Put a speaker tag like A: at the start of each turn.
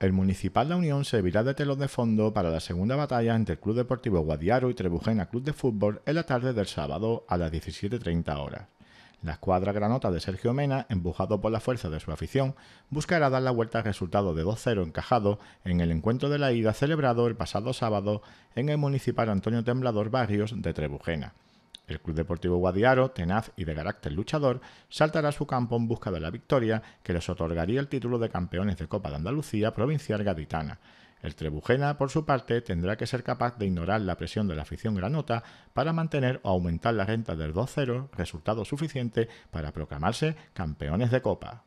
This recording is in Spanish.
A: El Municipal La Unión servirá de telón de fondo para la segunda batalla entre el Club Deportivo Guadiaro y Trebujena Club de Fútbol en la tarde del sábado a las 17.30 horas. La escuadra granota de Sergio Mena, empujado por la fuerza de su afición, buscará dar la vuelta al resultado de 2-0 encajado en el encuentro de la ida celebrado el pasado sábado en el Municipal Antonio Temblador Barrios de Trebujena. El Club Deportivo Guadiaro, tenaz y de carácter luchador, saltará a su campo en busca de la victoria que les otorgaría el título de campeones de Copa de Andalucía Provincial Gaditana. El Trebujena, por su parte, tendrá que ser capaz de ignorar la presión de la afición granota para mantener o aumentar la renta del 2-0, resultado suficiente para proclamarse campeones de Copa.